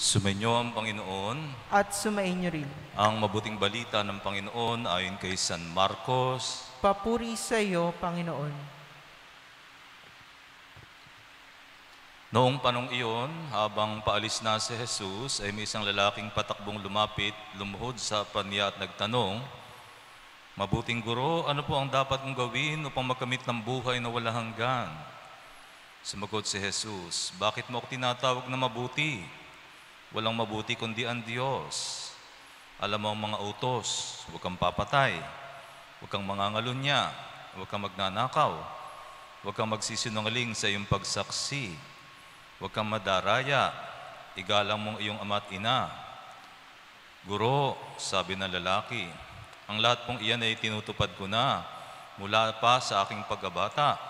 Sumainyo ang Panginoon. At sumainyo rin. Ang mabuting balita ng Panginoon ayon kay San Marcos. Papuri sa iyo, Panginoon. Noong panong iyon, habang paalis na si Jesus, ay may isang lalaking patakbong lumapit, lumuhod sa panya at nagtanong, Mabuting guro, ano po ang dapat kong gawin upang makamit ng buhay na wala hanggan? Sumagot si Jesus, Bakit mo ako tinatawag na mabuti? Walang mabuti kundi ang Diyos. Alam mo ang mga utos, huwag kang papatay, huwag kang mangangalunya, huwag kang magnanakaw, huwag kang magsisinungaling sa iyong pagsaksi, huwag kang madaraya, igalang mong iyong ama't ina. Guro, sabi ng lalaki, ang lahat pong iyan ay tinutupad ko na mula pa sa aking pagkabata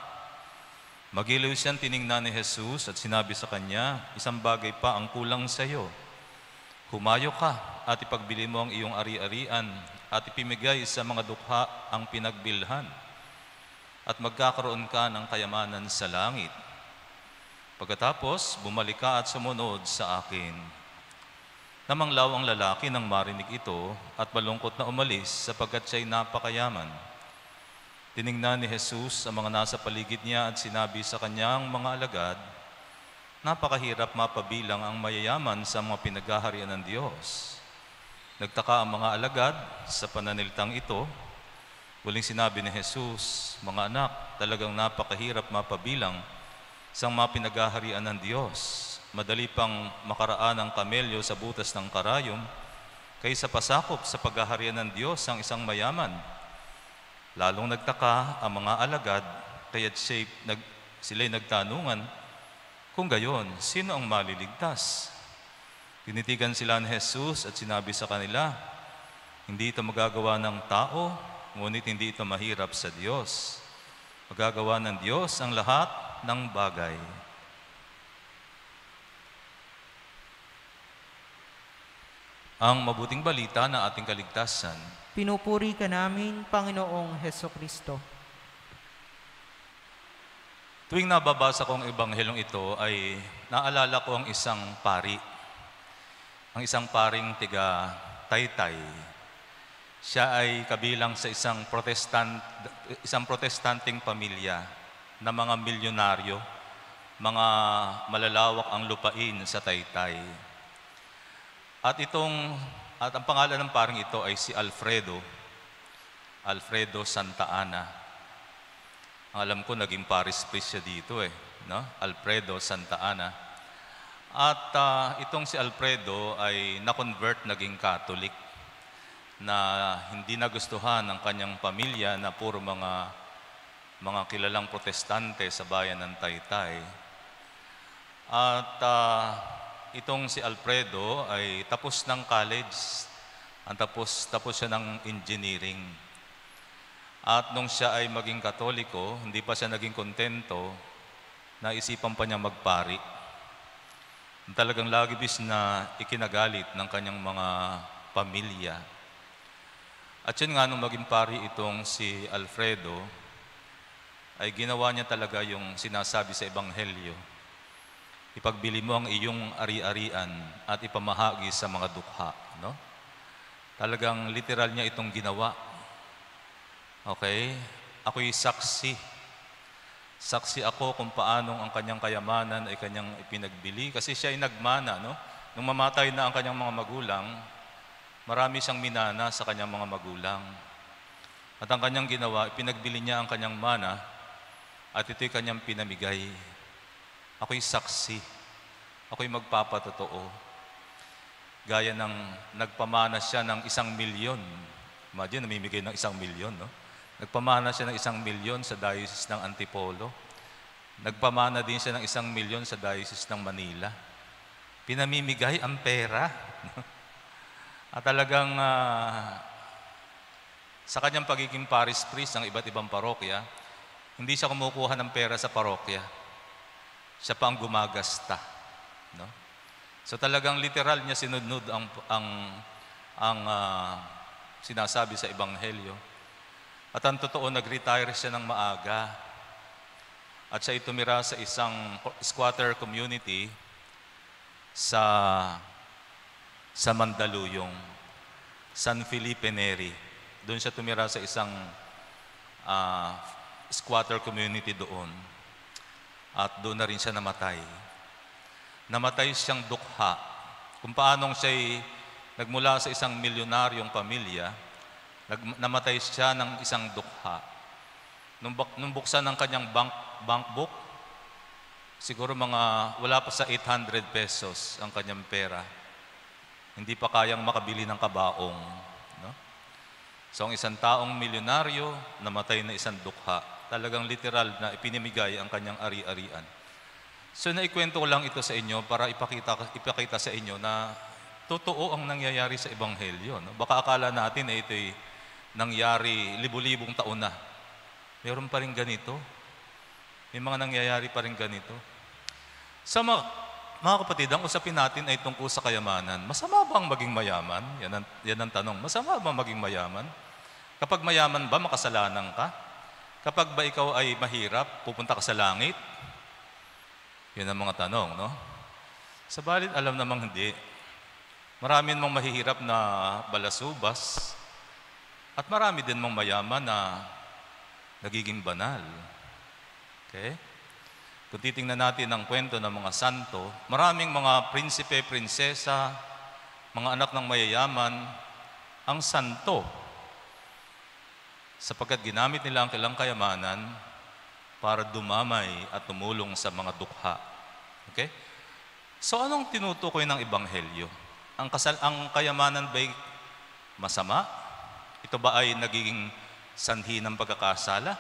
Magiliw siyang tiningnan ni Jesus at sinabi sa kanya, isang bagay pa ang kulang sa iyo. Humayo ka at ipagbili mo ang iyong ari-arian at ipimigay sa mga dukha ang pinagbilhan at magkakaroon ka ng kayamanan sa langit. Pagkatapos, bumalik ka at sumunod sa akin. Namanglaw ang lalaki nang marinig ito at malungkot na umalis sapagkat siya'y napakayaman. Tiningnan ni Jesus ang mga nasa paligid niya at sinabi sa kanyang mga alagad, Napakahirap mapabilang ang mayayaman sa mga pinaghaharian ng Diyos. Nagtaka ang mga alagad sa pananiltang ito. Huling sinabi ni Jesus, Mga anak, talagang napakahirap mapabilang sa mga pinaghaharian ng Diyos. Madali pang makaraan ang kamelyo sa butas ng karayom kaysa pasakop sa paghaharian ng Diyos ang isang mayaman Lalong nagtaka ang mga alagad, kaya't siya'y nag, sila'y nagtanungan, kung gayon, sino ang maliligtas? Tinitigan sila ni Jesus at sinabi sa kanila, Hindi ito magagawa ng tao, ngunit hindi ito mahirap sa Diyos. Magagawa ng Diyos ang lahat ng bagay. Ang mabuting balita na ating kaligtasan. Pinupuri ka namin, Panginoong Heso Kristo. Tuwing nababasa ko ang ebanghelong ito ay naalala ko ang isang pari. Ang isang paring tiga Taytay. Siya ay kabilang sa isang protestant isang protestanting pamilya na mga milyonaryo, mga malalawak ang lupain sa Taytay. At itong at ang pangalan ng paring ito ay si Alfredo Alfredo Santa Ana. Ang alam ko naging Paris priest siya dito eh, no? Alfredo Santa Ana. At uh, itong si Alfredo ay na-convert naging Catholic na hindi nagustuhan ng kanyang pamilya na puro mga mga kilalang protestante sa bayan ng Taytay. At uh, Itong si Alfredo ay tapos ng college, ang tapos, tapos siya ng engineering. At nung siya ay maging katoliko, hindi pa siya naging kontento, naisipan pa niya magpari. Talagang lagibis na ikinagalit ng kanyang mga pamilya. At yun nga, nung maging pari itong si Alfredo, ay ginawa niya talaga yung sinasabi sa Ebanghelyo Ipagbili mo ang iyong ari-arian at ipamahagi sa mga dukha. No? Talagang literal niya itong ginawa. Okay? Ako'y saksi. Saksi ako kung paanong ang kanyang kayamanan ay kanyang ipinagbili. Kasi siya ay nagmana. No? Nung mamatay na ang kanyang mga magulang, marami siyang minana sa kanyang mga magulang. At ang kanyang ginawa, ipinagbili niya ang kanyang mana at ito'y kanyang pinamigay. Ako'y saksi. Ako'y magpapatotoo. Gaya ng nagpamana siya ng isang milyon. Imagine, namimigay ng isang milyon, no? Nagpamana siya ng isang milyon sa diocese ng Antipolo. Nagpamana din siya ng isang milyon sa diocese ng Manila. Pinamimigay ang pera. At talagang uh, sa kanyang pagiging parish priest ng iba't ibang parokya, hindi siya kumukuha ng pera sa parokya siya pang gumagasta. No? So talagang literal niya sinunod ang, ang, ang uh, sinasabi sa Ebanghelyo. At ang totoo, nag-retire siya ng maaga. At siya itumira sa isang squatter community sa sa Mandaluyong, San Felipe Neri. Doon siya tumira sa isang uh, squatter community doon at doon na rin siya namatay. Namatay siyang dukha kung paanong siya'y nagmula sa isang milyonaryong pamilya, namatay siya ng isang dukha. Nung, bak, nung buksan ng kanyang bank, bank book, siguro mga wala pa sa 800 pesos ang kanyang pera. Hindi pa kayang makabili ng kabaong. No? So ang isang taong milyonaryo, namatay na isang dukha talagang literal na ipinimigay ang kanyang ari-arian. So naikwento ko lang ito sa inyo para ipakita, ipakita sa inyo na totoo ang nangyayari sa Ebanghelyo. No? Baka akala natin eh, ito'y nangyari libu-libong taon na. Meron pa rin ganito. May mga nangyayari pa rin ganito. Sa mga, mga kapatid, ang usapin natin ay tungkol sa kayamanan. Masama bang maging mayaman? Yan ang, yan ang tanong. Masama ba maging mayaman? Kapag mayaman ba, makasalanan ka? Kapag ba ikaw ay mahirap, pupunta ka sa langit? Yun ang mga tanong, no? Sa balit, alam namang hindi. Marami namang mahihirap na balasubas at marami din mong mayaman na nagiging banal. Okay? Kung titingnan natin ang kwento ng mga santo, maraming mga prinsipe, prinsesa, mga anak ng mayayaman, ang santo sapagkat ginamit nila ang kilang kayamanan para dumamay at tumulong sa mga dukha. Okay? So anong tinutukoy ng Ebanghelyo? Ang, kasal, ang kayamanan ba'y masama? Ito ba ay nagiging sanhi ng pagkakasala?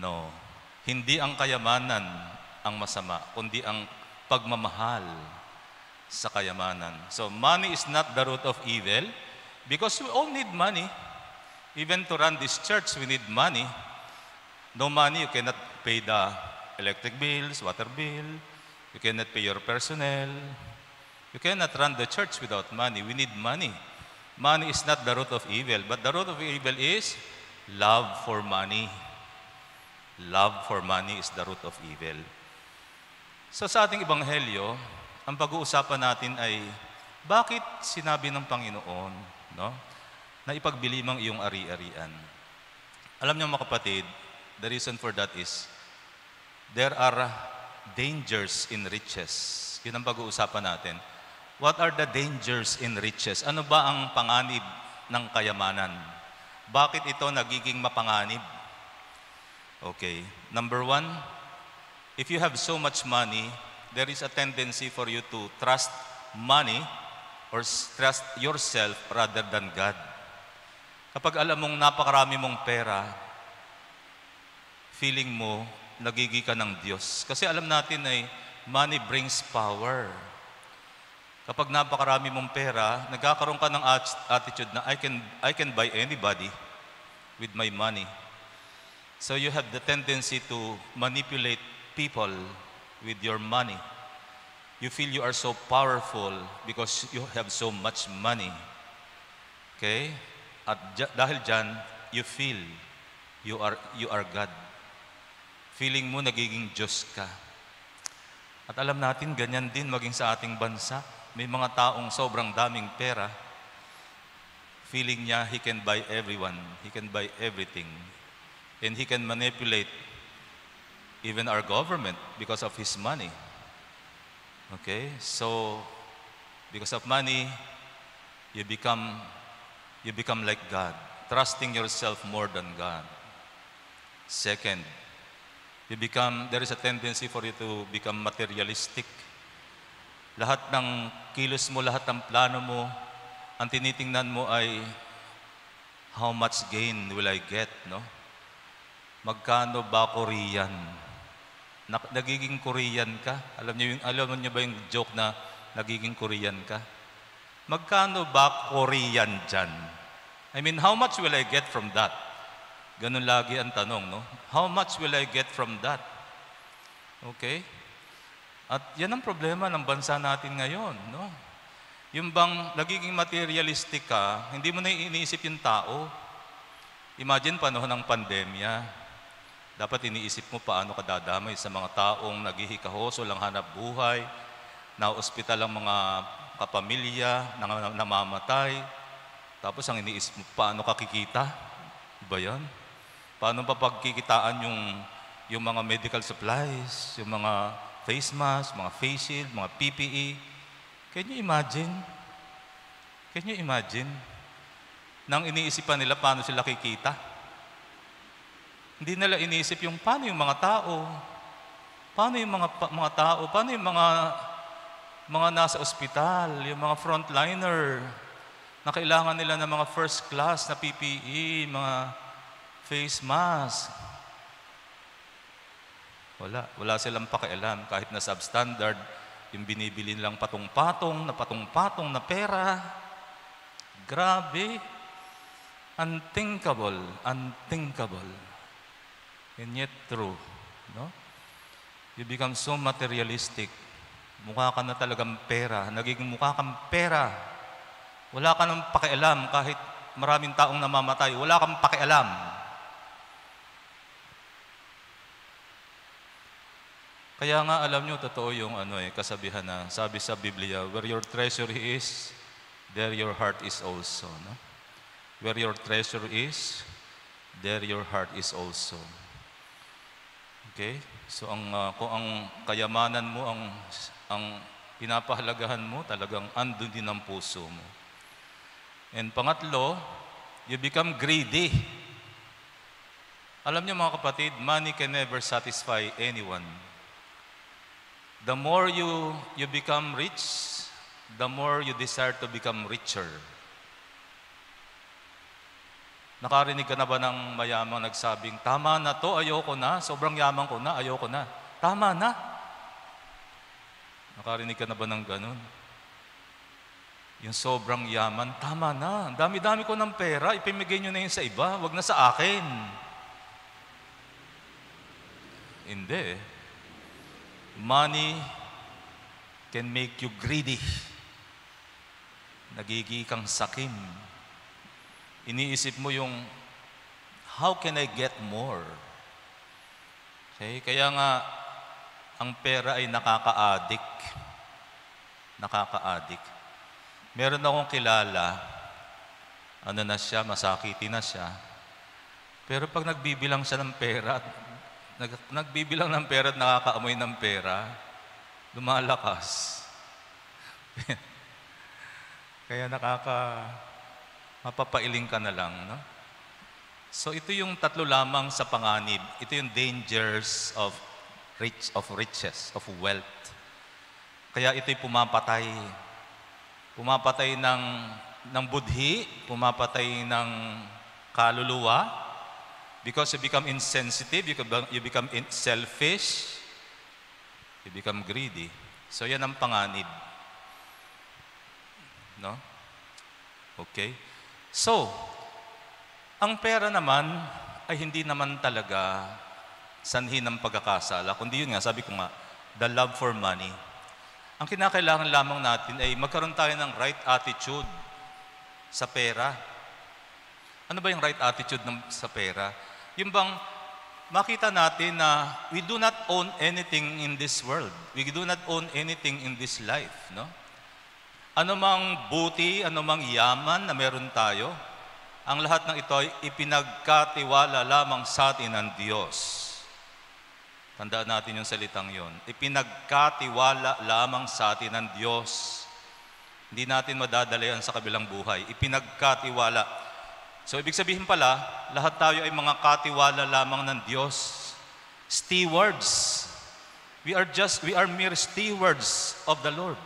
No. Hindi ang kayamanan ang masama, kundi ang pagmamahal sa kayamanan. So money is not the root of evil because we all need money. Even to run this church, we need money. No money, you cannot pay the electric bills, water bill. You cannot pay your personnel. You cannot run the church without money. We need money. Money is not the root of evil, but the root of evil is love for money. Love for money is the root of evil. So sa ating ebanghelyo, ang pag-uusapan natin ay bakit sinabi ng Panginoon, no? na ipagbilimang iyong ari-arian. Alam niyo mga kapatid, the reason for that is there are dangers in riches. Yun ang pag-uusapan natin. What are the dangers in riches? Ano ba ang panganib ng kayamanan? Bakit ito nagiging mapanganib? Okay. Number one, if you have so much money, there is a tendency for you to trust money or trust yourself rather than God. Kapag alam mong napakarami mong pera, feeling mo, nagigi ka ng Diyos. Kasi alam natin ay money brings power. Kapag napakarami mong pera, nagkakaroon ka ng attitude na I can, I can buy anybody with my money. So you have the tendency to manipulate people with your money. You feel you are so powerful because you have so much money. Okay? At dahil dyan, you feel you are, you are God. Feeling mo nagiging Diyos ka. At alam natin, ganyan din maging sa ating bansa. May mga taong sobrang daming pera. Feeling niya, he can buy everyone. He can buy everything. And he can manipulate even our government because of his money. Okay? So, because of money, you become you become like God, trusting yourself more than God. Second, you become, there is a tendency for you to become materialistic. Lahat ng kilos mo, lahat ng plano mo, ang tinitingnan mo ay how much gain will I get, no? Magkano ba Korean? Nagiging Korean ka? Alam niyo, yung, alam niyo ba yung joke na nagiging Korean ka? Magkano ba Korean dyan? I mean, how much will I get from that? Ganun lagi ang tanong, no? How much will I get from that? Okay? At yan ang problema ng bansa natin ngayon, no? Yung bang nagiging materialistic ka, hindi mo na iniisip yung tao. Imagine panahon ng pandemya. Dapat iniisip mo paano ka dadamay sa mga taong naghihikahoso lang hanap buhay, na ospital ang mga kapamilya nang namamatay. Tapos ang iniisip mo, paano kakikita? Ba yan? Paano pa pagkikitaan yung, yung mga medical supplies, yung mga face mask, mga face shield, mga PPE? Can you imagine? Can you imagine? Nang iniisipan nila paano sila kikita? Hindi nila iniisip yung paano yung mga tao, paano yung mga, mga tao, paano yung mga mga nasa ospital, yung mga frontliner, na kailangan nila ng mga first class na PPE, mga face mask. Wala. Wala silang pakialam. Kahit na substandard, yung binibili lang patong-patong, na patong-patong na pera. Grabe. Unthinkable. Unthinkable. And yet true. No? You become so materialistic Mukha ka na talagang pera. Nagiging mukha kang pera. Wala ka ng pakialam kahit maraming taong namamatay. Wala kang pakialam. Kaya nga alam nyo, totoo yung ano eh, kasabihan na sabi sa Biblia, where your treasure is, there your heart is also. No? Where your treasure is, there your heart is also. Okay? So ang uh, kung ang kayamanan mo ang ang pinapahalagahan mo, talagang andun din ang puso mo. And pangatlo, you become greedy. Alam niyo mga kapatid, money can never satisfy anyone. The more you you become rich, the more you desire to become richer. Nakarinig ka na ba ng mayamang nagsabing, tama na to, ayoko na, sobrang yaman ko na, ayoko na. Tama na. Nakarinig ka na ba ng ganun? Yung sobrang yaman, tama na. Dami-dami ko ng pera, ipimigay nyo na yun sa iba, wag na sa akin. Hindi. Money can make you greedy. Nagigi kang sakim iniisip mo yung, how can I get more? Okay? Kaya nga, ang pera ay nakaka-addict. Nakaka-addict. Meron akong kilala, ano na siya, masakiti na siya. Pero pag nagbibilang siya ng pera, nag, nagbibilang ng pera at nakakaamoy ng pera, lumalakas. Kaya nakaka mapapailing ka na lang. No? So ito yung tatlo lamang sa panganib. Ito yung dangers of rich of riches, of wealth. Kaya ito'y pumapatay. Pumapatay ng, ng budhi, pumapatay ng kaluluwa, because you become insensitive, you become, you become selfish, you become greedy. So yan ang panganib. No? Okay? So, ang pera naman ay hindi naman talaga sanhi ng pagkakasala, kundi yun nga, sabi ko nga, the love for money. Ang kinakailangan lamang natin ay magkaroon tayo ng right attitude sa pera. Ano ba yung right attitude ng, sa pera? Yung bang makita natin na we do not own anything in this world. We do not own anything in this life, no? Anumang buti, anumang yaman na meron tayo, ang lahat ng ito ay ipinagkatiwala lamang sa atin ng Diyos. Tandaan natin yung salitang yon. Ipinagkatiwala lamang sa atin ng Diyos. Hindi natin madadala yan sa kabilang buhay. Ipinagkatiwala. So, ibig sabihin pala, lahat tayo ay mga katiwala lamang ng Diyos. Stewards. We are just, we are mere stewards of the Lord.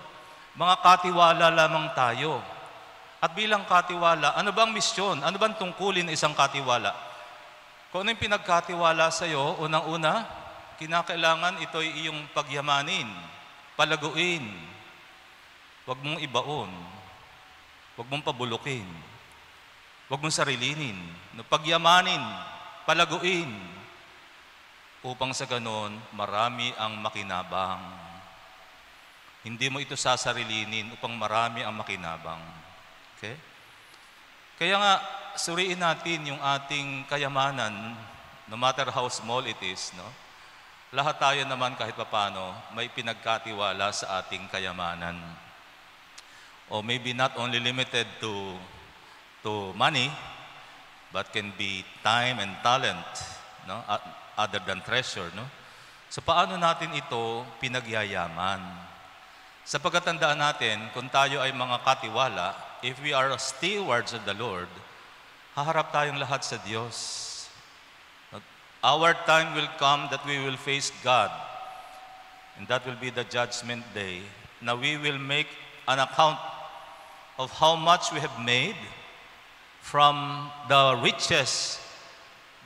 Mga katiwala lamang tayo. At bilang katiwala, ano bang misyon? Ano bang tungkulin ng isang katiwala? Kung ano yung pinagkatiwala sa iyo, unang-una, kinakailangan ito'y iyong pagyamanin, palaguin, huwag mong ibaon, huwag mong pabulukin, huwag mong sarilinin, no, pagyamanin, palaguin, upang sa ganon marami ang makinabang. Hindi mo ito sasarilinin upang marami ang makinabang. Okay? Kaya nga, suriin natin yung ating kayamanan, no matter how small it is, no? Lahat tayo naman kahit papano may pinagkatiwala sa ating kayamanan. Or maybe not only limited to to money, but can be time and talent, no? other than treasure. No? So paano natin ito pinagyayaman? Sapagkat tandaan natin, kung tayo ay mga katiwala, if we are stewards of the Lord, haharap tayong lahat sa Diyos. Our time will come that we will face God. And that will be the judgment day. Now we will make an account of how much we have made from the riches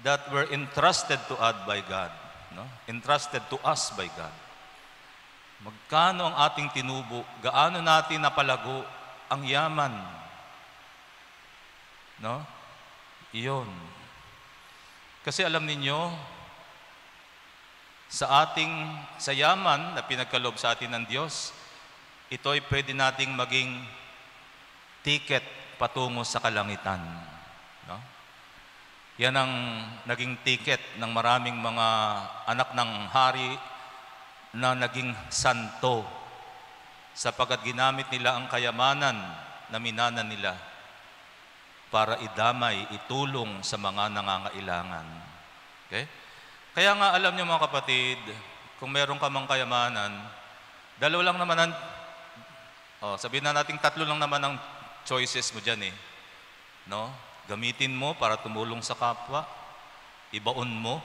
that were entrusted to us by God. No? Entrusted to us by God. Magkano ang ating tinubo? Gaano natin napalago ang yaman? No? Iyon. Kasi alam ninyo, sa ating sa yaman na pinagkalob sa atin ng Diyos, ito ay pwede nating maging ticket patungo sa kalangitan. No? Yan ang naging ticket ng maraming mga anak ng hari na naging santo sapagkat ginamit nila ang kayamanan na minana nila para idamay, itulong sa mga nangangailangan. Okay? Kaya nga alam niyo mga kapatid, kung meron ka mang kayamanan, dalawa lang naman ang, oh, sabihin na natin tatlo lang naman ang choices mo dyan eh. No? Gamitin mo para tumulong sa kapwa, ibaon mo,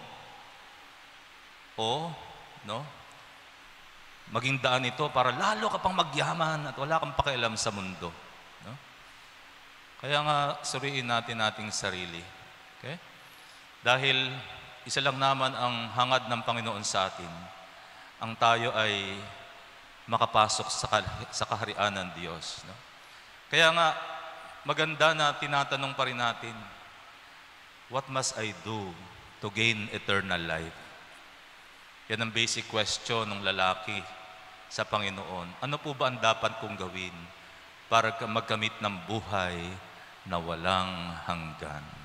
o, no? Maging daan ito para lalo ka pang magyaman at wala kang pakialam sa mundo. No? Kaya nga, suriin natin ating sarili. Okay? Dahil isa lang naman ang hangad ng Panginoon sa atin, ang tayo ay makapasok sa, sa kaharian ng Diyos. No? Kaya nga, maganda na tinatanong pa rin natin, what must I do to gain eternal life? Yan ang basic question ng lalaki sa Panginoon, ano po ba ang dapat kong gawin para magkamit ng buhay na walang hanggan?